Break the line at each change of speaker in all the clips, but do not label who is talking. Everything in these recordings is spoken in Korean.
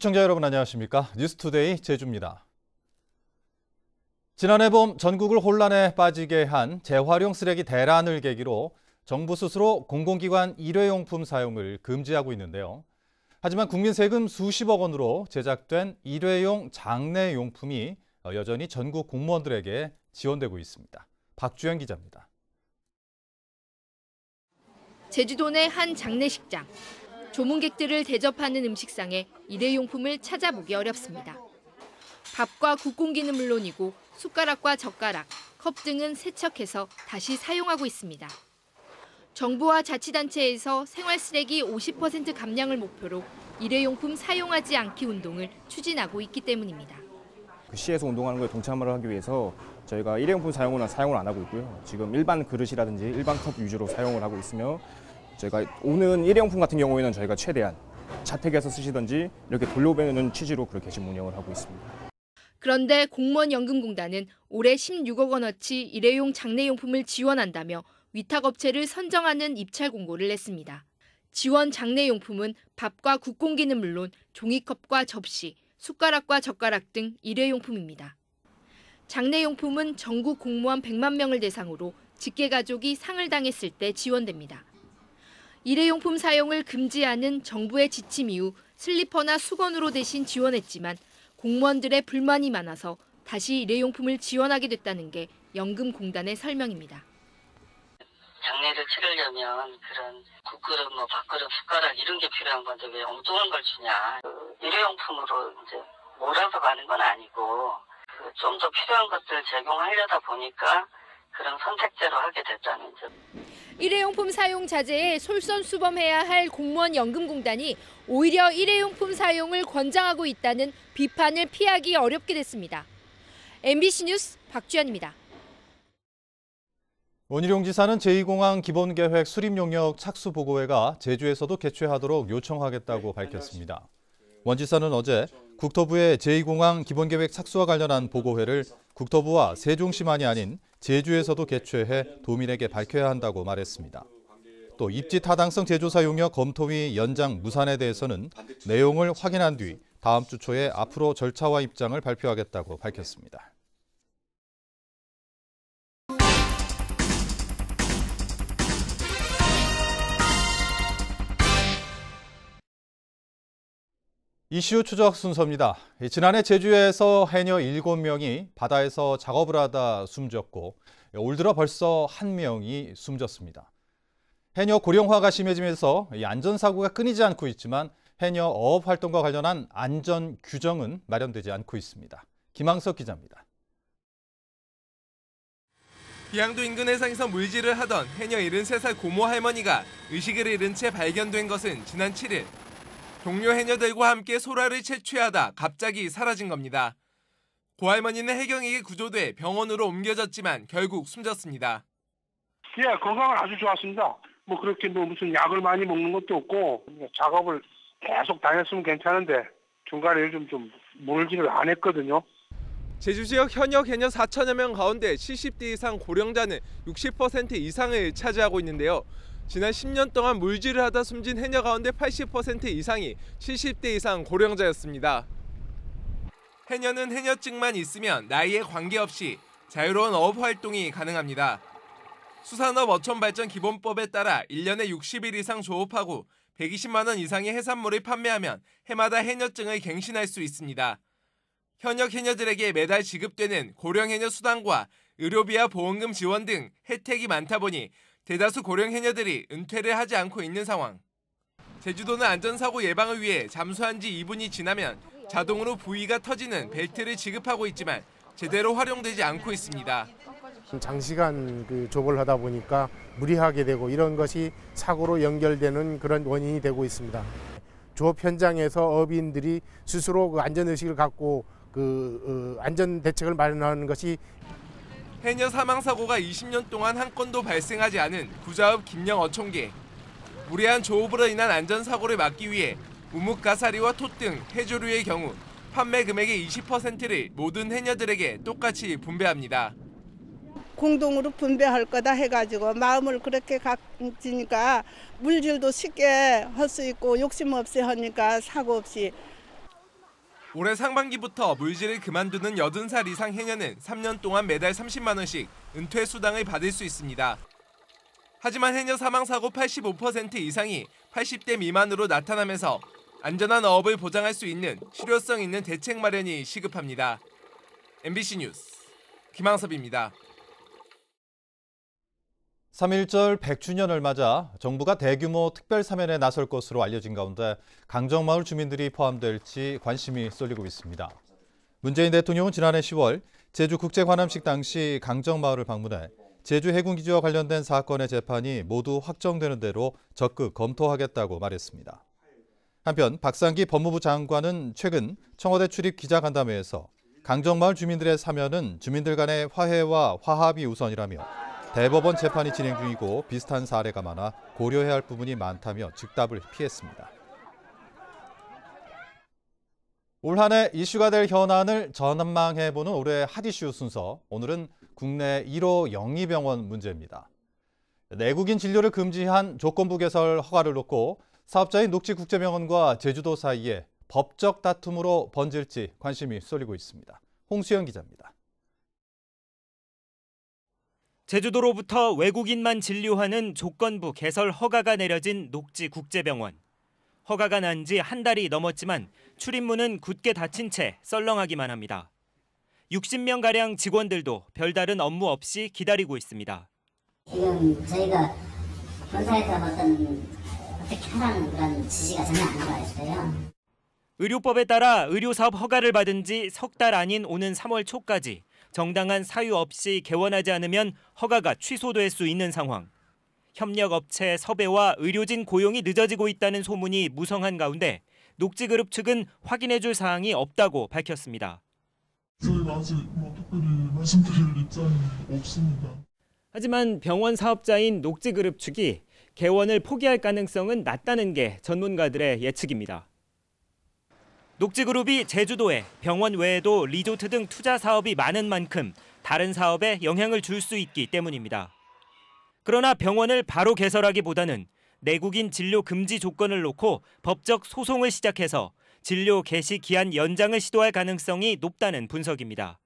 시청자 여러분 안녕하십니까? 뉴스투데이 제주입니다. 지난해 봄 전국을 혼란에 빠지게 한 재활용 쓰레기 대란을 계기로 정부 스스로 공공기관 일회용품 사용을 금지하고 있는데요. 하지만 국민 세금 수십억 원으로 제작된 일회용 장례용품이 여전히 전국 공무원들에게 지원되고 있습니다. 박주현 기자입니다.
제주도 내 한 장례식장. 조문객들을 대접하는 음식상에 일회용품을 찾아보기 어렵습니다. 밥과 국공기는 물론이고 숟가락과 젓가락, 컵 등은 세척해서 다시 사용하고 있습니다. 정부와 자치단체에서 생활 쓰레기 50% 감량을 목표로 일회용품 사용하지 않기 운동을 추진하고 있기 때문입니다.
그 시에서 운동하는 거에 동참을 하기 위해서 저희가 일회용품 사용은 사용을 안 하고 있고요. 지금 일반 그릇이라든지 일반 컵 위주로 사용을 하고 있으며 저희가 오는 일회용품 같은 경우에는 저희가 최대한 자택에서 쓰시든지 이렇게 돌려배는 취지로 그렇게 지금 운영을 하고
있습니다. 그런데 공무원연금공단은 올해 16억 원어치 일회용 장례용품을 지원한다며 위탁업체를 선정하는 입찰 공고를 냈습니다. 지원 장례용품은 밥과 국공기는 물론 종이컵과 접시, 숟가락과 젓가락 등 일회용품입니다. 장례용품은 전국 공무원 100만 명을 대상으로 직계가족이 상을 당했을 때 지원됩니다. 일회용품 사용을 금지하는 정부의 지침 이후 슬리퍼나 수건으로 대신 지원했지만 공무원들의 불만이 많아서 다시 일회용품을 지원하게 됐다는 게 연금공단의 설명입니다. 장례를 치르려면 그런 국그릇, 뭐 밥그릇, 숟가락 이런 게 필요한 건데 왜 엉뚱한 걸 주냐. 그 일회용품으로 이제 몰아서 가는 건 아니고 그 좀더 필요한 것들 제공하려다 보니까 그런 선택제로 하게 됐다는 점. 일회용품 사용 자제에 솔선수범해야 할 공무원 연금공단이 오히려 일회용품 사용을 권장하고 있다는 비판을 피하기 어렵게 됐습니다. MBC 뉴스 박주현입니다.
원희룡 지사는 제2공항 기본계획 수립 용역 착수 보고회가 제주에서도 개최하도록 요청하겠다고 밝혔습니다. 원 지사는 어제 국토부의 제2공항 기본계획 착수와 관련한 보고회를 국토부와 세종시만이 아닌 제주에서도 개최해 도민에게 밝혀야 한다고 말했습니다. 또 입지 타당성 재조사 용역 검토위 연장 무산에 대해서는 내용을 확인한 뒤 다음 주 초에 앞으로 절차와 입장을 발표하겠다고 밝혔습니다. 이슈 추적 순서입니다. 예, 지난해 제주에서 해녀 7명이 바다에서 작업을 하다 숨졌고 예, 올 들어 벌써 1명이 숨졌습니다. 해녀 고령화가 심해지면서 안전사고가 끊이지 않고 있지만 해녀 어업 활동과 관련한 안전 규정은 마련되지 않고 있습니다. 김항석 기자입니다.
비양도 인근 해상에서 물질을 하던 해녀 73살 고모 할머니가 의식을 잃은 채 발견된 것은 지난 7일 동료 해녀들과 함께 소라를 채취하다 갑자기 사라진 겁니다. 고할머니는 해경에게 구조돼 병원으로 옮겨졌지만 결국 숨졌습니다.
예, 건강은 그 아주 좋았습니다. 뭐 그렇게 뭐 무슨 약을 많이 먹는 것도 없고
작업을 계속 다녔으면 괜찮은데 중간에 좀, 즘좀 물지를 안 했거든요. 제주 지역 현역 해녀 4천여 명 가운데 70대 이상 고령자는 60% 이상을 차지하고 있는데요. 지난 10년 동안 물질을 하다 숨진 해녀 가운데 80% 이상이 70대 이상 고령자였습니다. 해녀는 해녀증만 있으면 나이에 관계없이 자유로운 어업 활동이 가능합니다. 수산업 어촌발전 기본법에 따라 1년에 60일 이상 조업하고 120만 원 이상의 해산물을 판매하면 해마다 해녀증을 갱신할 수 있습니다. 현역 해녀들에게 매달 지급되는 고령 해녀 수당과 의료비와 보험금 지원 등 혜택이 많다 보니 대다수 고령 해녀들이 은퇴를 하지 않고 있는 상황. 제주도는 안전사고 예방을 위해 잠수한 지 2분이 지나면 자동으로 부위가 터지는 벨트를 지급하고 있지만 제대로 활용되지 않고 있습니다.
장시간 그 조벌하다 보니까 무리하게 되고 이런 것이 사고로 연결되는 그런 원인이 되고 있습니다. 조업 현장에서 업인들이 스스로 그 안전의식을 갖고 그 어, 안전 대책을 마련하는 것이
해녀 사망사고가 20년 동안 한 건도 발생하지 않은 구자읍 김영 어촌계. 무례한 조업으로 인한 안전사고를 막기 위해 우뭇가사리와 톳 등 해조류의 경우 판매 금액의 20%를 모든 해녀들에게 똑같이 분배합니다.
공동으로 분배할 거다 해가지고 마음을 그렇게 가지니까 물질도 쉽게 할 수 있고 욕심 없이 하니까 사고 없이
올해 상반기부터 물질을 그만두는 80살 이상 해녀는 3년 동안 매달 30만 원씩 은퇴 수당을 받을 수 있습니다. 하지만 해녀 사망 사고 85% 이상이 80대 미만으로 나타나면서 안전한 어업을 보장할 수 있는 실효성 있는 대책 마련이 시급합니다. MBC 뉴스 김항섭입니다.
3.1절 100주년을 맞아 정부가 대규모 특별 사면에 나설 것으로 알려진 가운데 강정마을 주민들이 포함될지 관심이 쏠리고 있습니다. 문재인 대통령은 지난해 10월 제주 국제관함식 당시 강정마을을 방문해 제주 해군기지와 관련된 사건의 재판이 모두 확정되는 대로 적극 검토하겠다고 말했습니다. 한편 박상기 법무부 장관은 최근 청와대 출입 기자간담회에서 강정마을 주민들의 사면은 주민들 간의 화해와 화합이 우선이라며 대법원 재판이 진행 중이고 비슷한 사례가 많아 고려해야 할 부분이 많다며 즉답을 피했습니다. 올한해 이슈가 될 현안을 전망해보는 올해 핫 이슈 순서. 오늘은 국내 1호 영리병원 문제입니다. 내국인 진료를 금지한 조건부 개설 허가를 놓고 사업자인 녹지국제병원과 제주도 사이에 법적 다툼으로 번질지 관심이 쏠리고
있습니다. 홍수영 기자입니다. 제주도로부터 외국인만 진료하는 조건부 개설 허가가 내려진 녹지 국제병원. 허가가 난 지 한 달이 넘었지만 출입문은 굳게 닫힌 채 썰렁하기만 합니다. 60명가량 직원들도 별다른 업무 없이 기다리고 있습니다. 지금 저희가
본사에서 어떤 어떻게 하라는 그런 지시가 전혀 안 나와 있어요.
의료법에 따라 의료사업 허가를 받은 지 석 달 아닌 오는 3월 초까지 정당한 사유 없이 개원하지 않으면 허가가 취소될 수 있는 상황. 협력업체 섭외와 의료진 고용이 늦어지고 있다는 소문이 무성한 가운데 녹지그룹 측은 확인해 줄 사항이 없다고 밝혔습니다. 뭐 습니다 하지만 병원 사업자인 녹지그룹 측이 개원을 포기할 가능성은 낮다는 게 전문가들의 예측입니다. 녹지그룹이 제주도에 병원 외에도 리조트 등 투자 사업이 많은 만큼 다른 사업에 영향을 줄 수 있기 때문입니다. 그러나 병원을 바로 개설하기보다는 내국인 진료 금지 조건을 놓고 법적 소송을 시작해서 진료 개시 기한 연장을 시도할 가능성이 높다는 분석입니다.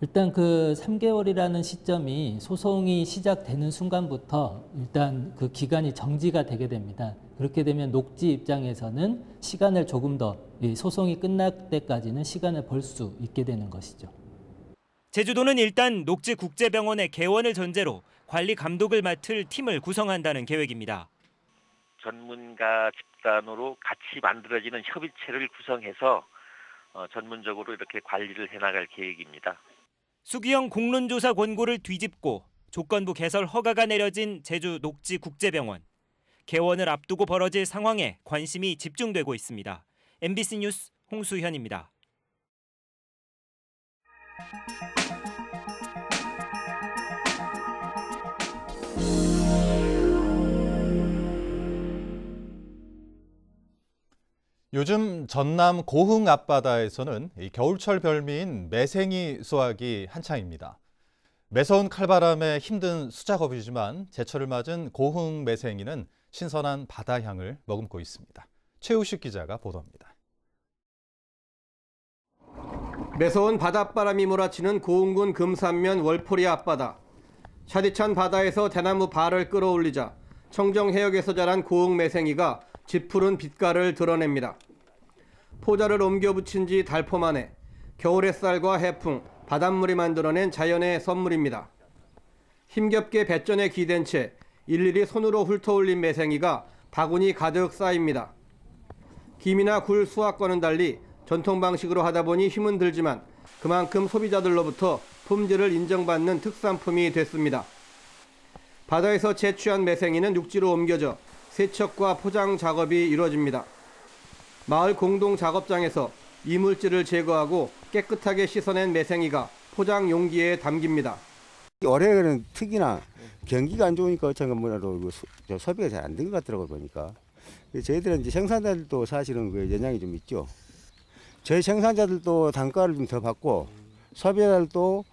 일단 그 3개월이라는 시점이 소송이 시작되는 순간부터 일단 그 기간이 정지가 되게 됩니다. 그렇게 되면 녹지 입장에서는 시간을 조금 더 소송이 끝날 때까지는 시간을 벌 수 있게 되는 것이죠. 제주도는 일단 녹지 국제병원의 개원을 전제로 관리 감독을 맡을 팀을 구성한다는 계획입니다. 전문가 집단으로 같이 만들어지는 협의체를 구성해서 어, 전문적으로 이렇게 관리를 해나갈 계획입니다. 수기영 공론조사 권고를 뒤집고 조건부 개설 허가가 내려진 제주 녹지 국제병원. 개원을 앞두고 벌어질 상황에 관심이 집중되고 있습니다. MBC 뉴스 홍수현입니다.
요즘 전남 고흥 앞바다에서는 겨울철 별미인 매생이 수확이 한창입니다. 매서운 칼바람에 힘든 수작업이지만 제철을 맞은 고흥 매생이는 신선한 바다 향을 머금고 있습니다. 최우식 기자가 보도합니다.
매서운 바닷바람이 몰아치는 고흥군 금산면 월포리 앞바다. 차디찬 바다에서 대나무 발을 끌어올리자 청정 해역에서 자란 고흥 매생이가 짙푸른 빛깔을 드러냅니다. 포자를 옮겨 붙인 지 달포 만에 겨울 햇살과 해풍, 바닷물이 만들어낸 자연의 선물입니다. 힘겹게 배전에 기댄 채 일일이 손으로 훑어올린 매생이가 바구니 가득 쌓입니다. 김이나 굴 수확과는 달리 전통 방식으로 하다 보니 힘은 들지만 그만큼 소비자들로부터 품질을 인정받는 특산품이 됐습니다. 바다에서 채취한 매생이는 육지로 옮겨져 세척과 포장 작업이 이루어집니다. 마을 공동 작업장에서 이물질을 제거하고 깨끗하게 씻어낸 매생이가 포장 용기에 담깁니다.
올해는 특히나 경기가 안 좋으니까 어쩐가 뭐라도 그 소비가 잘 안 된 것 같더라고 보니까 저희들은 이제 생산자들도 사실은 그 연향이 좀 있죠. 저희 생산자들도 단가를 좀 더 받고 소비자들도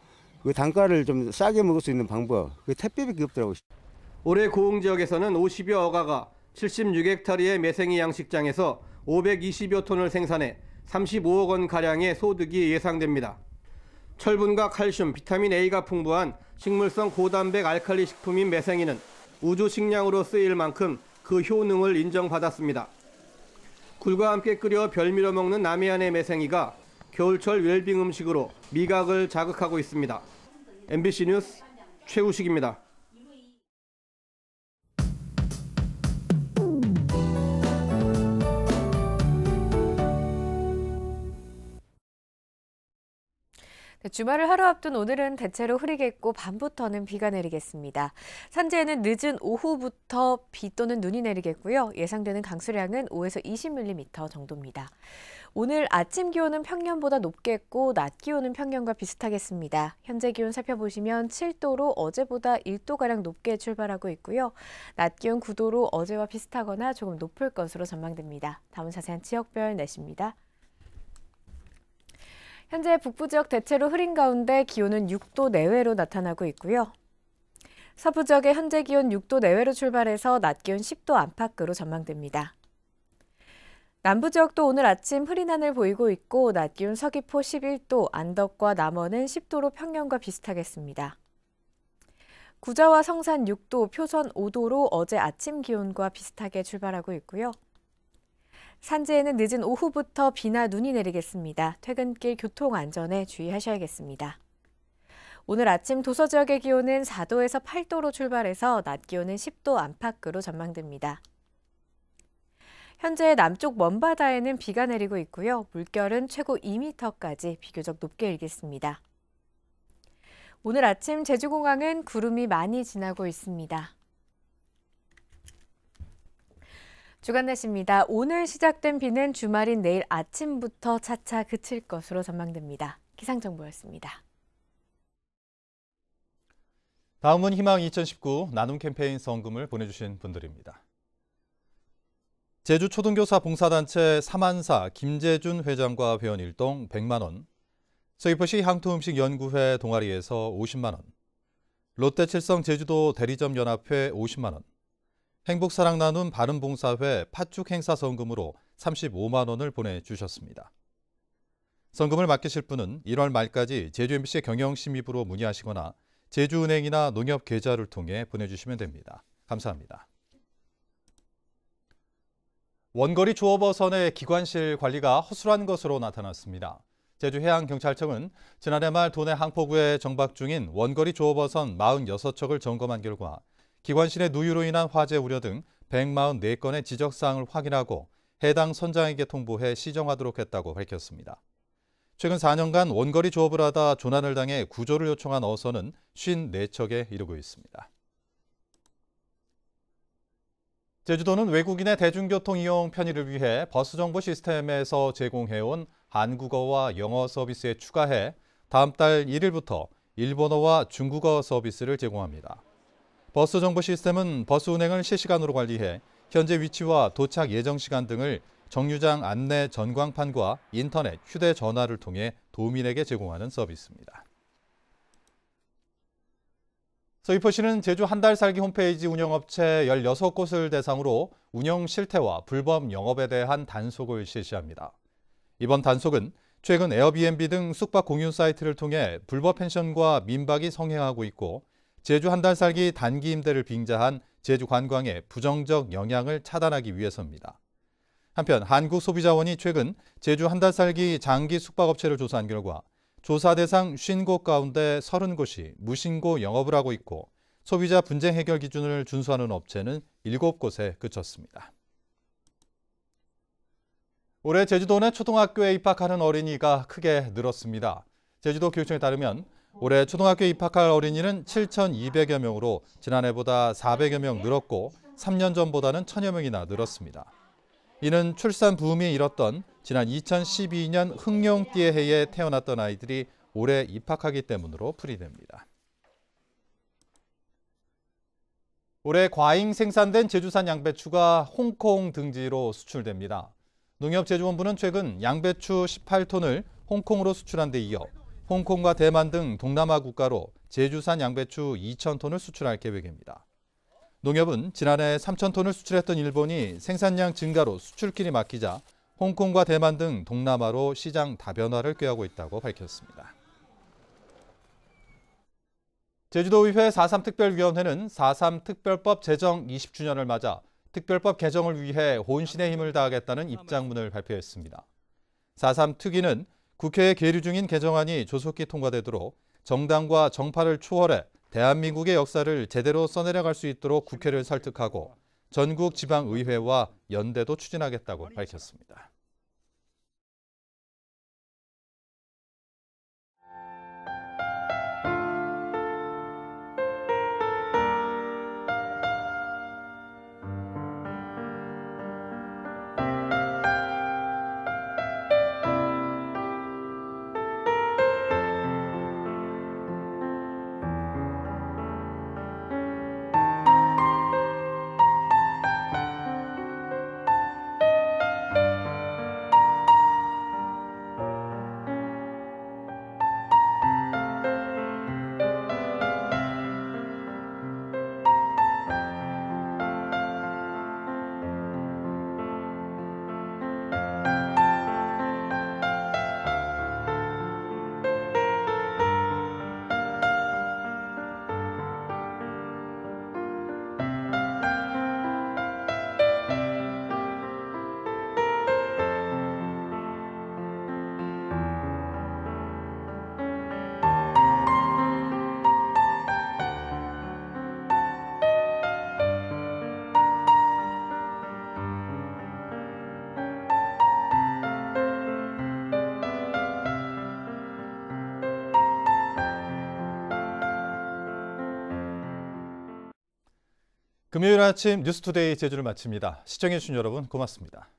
그 단가를 좀 싸게 먹을 수 있는 방법 그 택배밖에 없더라고요.
올해 고흥 지역에서는 50여 어가가 76헥타리의 매생이 양식장에서 520여 톤을 생산해 35억 원 가량의 소득이 예상됩니다. 철분과 칼슘, 비타민 A가 풍부한 식물성 고단백 알칼리 식품인 매생이는 우주 식량으로 쓰일 만큼 그 효능을 인정받았습니다. 굴과 함께 끓여 별미로 먹는 남해안의 매생이가 겨울철 웰빙 음식으로 미각을 자극하고 있습니다. MBC 뉴스 최우식입니다.
네, 주말을 하루 앞둔 오늘은 대체로 흐리겠고 밤부터는 비가 내리겠습니다. 산지에는 늦은 오후부터 비 또는 눈이 내리겠고요. 예상되는 강수량은 5에서 20mm 정도입니다. 오늘 아침 기온은 평년보다 높겠고 낮 기온은 평년과 비슷하겠습니다. 현재 기온 살펴보시면 7도로 어제보다 1도가량 높게 출발하고 있고요. 낮 기온 9도로 어제와 비슷하거나 조금 높을 것으로 전망됩니다. 다음 자세한 지역별 날씨입니다. 현재 북부 지역 대체로 흐린 가운데 기온은 6도 내외로 나타나고 있고요. 서부 지역의 현재 기온 6도 내외로 출발해서 낮 기온 10도 안팎으로 전망됩니다. 남부 지역도 오늘 아침 흐린 하늘 보이고 있고 낮 기온 서귀포 11도, 안덕과 남원은 10도로 평년과 비슷하겠습니다. 구자와 성산 6도, 표선 5도로 어제 아침 기온과 비슷하게 출발하고 있고요. 산지에는 늦은 오후부터 비나 눈이 내리겠습니다. 퇴근길 교통 안전에 주의하셔야겠습니다. 오늘 아침 도서 지역의 기온은 4도에서 8도로 출발해서 낮 기온은 10도 안팎으로 전망됩니다. 현재 남쪽 먼바다에는 비가 내리고 있고요. 물결은 최고 2m까지 비교적 높게 일겠습니다. 오늘 아침 제주공항은 구름이 많이 지나고 있습니다. 주간 날씨입니다. 오늘 시작된 비는 주말인 내일 아침부터 차차 그칠 것으로 전망됩니다. 기상정보였습니다.
다음은 희망 2019 나눔 캠페인 성금을 보내주신 분들입니다. 제주 초등교사 봉사단체 3안사 김재준 회장과 회원 일동 100만 원, 서귀포시 향토음식 연구회 동아리에서 50만 원, 롯데칠성 제주도 대리점 연합회 50만 원, 행복사랑 나눔 바른봉사회 팥죽 행사 성금으로 35만 원을 보내주셨습니다. 성금을 맡기실 분은 1월 말까지 제주 MBC 경영심의부로 문의하시거나 제주은행이나 농협 계좌를 통해 보내주시면 됩니다. 감사합니다. 원거리 조업어선의 기관실 관리가 허술한 것으로 나타났습니다. 제주해양경찰청은 지난해 말 도내 항포구에 정박 중인 원거리 조업어선 46척을 점검한 결과 기관실의 누유로 인한 화재 우려 등 144건의 지적사항을 확인하고 해당 선장에게 통보해 시정하도록 했다고 밝혔습니다. 최근 4년간 원거리 조업을 하다 조난을 당해 구조를 요청한 어선은 54척에 이르고 있습니다. 제주도는 외국인의 대중교통 이용 편의를 위해 버스 정보 시스템에서 제공해온 한국어와 영어 서비스에 추가해 다음 달 1일부터 일본어와 중국어 서비스를 제공합니다. 버스 정보 시스템은 버스 운행을 실시간으로 관리해 현재 위치와 도착 예정 시간 등을 정류장 안내 전광판과 인터넷, 휴대전화를 통해 도민에게 제공하는 서비스입니다. 서귀포시는 제주 한달 살기 홈페이지 운영업체 16곳을 대상으로 운영 실태와 불법 영업에 대한 단속을 실시합니다. 이번 단속은 최근 에어비앤비 등 숙박 공유 사이트를 통해 불법 펜션과 민박이 성행하고 있고 제주 한 달 살기 단기 임대를 빙자한 제주 관광의 부정적 영향을 차단하기 위해서입니다. 한편 한국소비자원이 최근 제주 한 달 살기 장기 숙박업체를 조사한 결과 조사 대상 50곳 가운데 30곳이 무신고 영업을 하고 있고 소비자 분쟁 해결 기준을 준수하는 업체는 7곳에 그쳤습니다. 올해 제주도 내 초등학교에 입학하는 어린이가 크게 늘었습니다. 제주도 교육청에 따르면 올해 초등학교 입학할 어린이는 7,200여 명으로 지난해보다 400여 명 늘었고 3년 전보다는 1,000여 명이나 늘었습니다. 이는 출산 부음이 일었던 지난 2012년 흑룡띠의 해에 태어났던 아이들이 올해 입학하기 때문으로 풀이됩니다. 올해 과잉 생산된 제주산 양배추가 홍콩 등지로 수출됩니다. 농협제조원부는 최근 양배추 18톤을 홍콩으로 수출한 데 이어 홍콩과 대만 등 동남아 국가로 제주산 양배추 2,000톤을 수출할 계획입니다. 농협은 지난해 3,000톤을 수출했던 일본이 생산량 증가로 수출길이 막히자 홍콩과 대만 등 동남아로 시장 다변화를 꾀하고 있다고 밝혔습니다. 제주도의회 4.3 특별위원회는 4.3 특별법 제정 20주년을 맞아 특별법 개정을 위해 혼신의 힘을 다하겠다는 입장문을 발표했습니다. 4.3 특위는 국회에 계류 중인 개정안이 조속히 통과되도록 정당과 정파를 초월해 대한민국의 역사를 제대로 써내려갈 수 있도록 국회를 설득하고 전국 지방의회와 연대도 추진하겠다고 밝혔습니다. Thank you. 금요일 아침 뉴스투데이 제주를 마칩니다. 시청해주신 여러분 고맙습니다.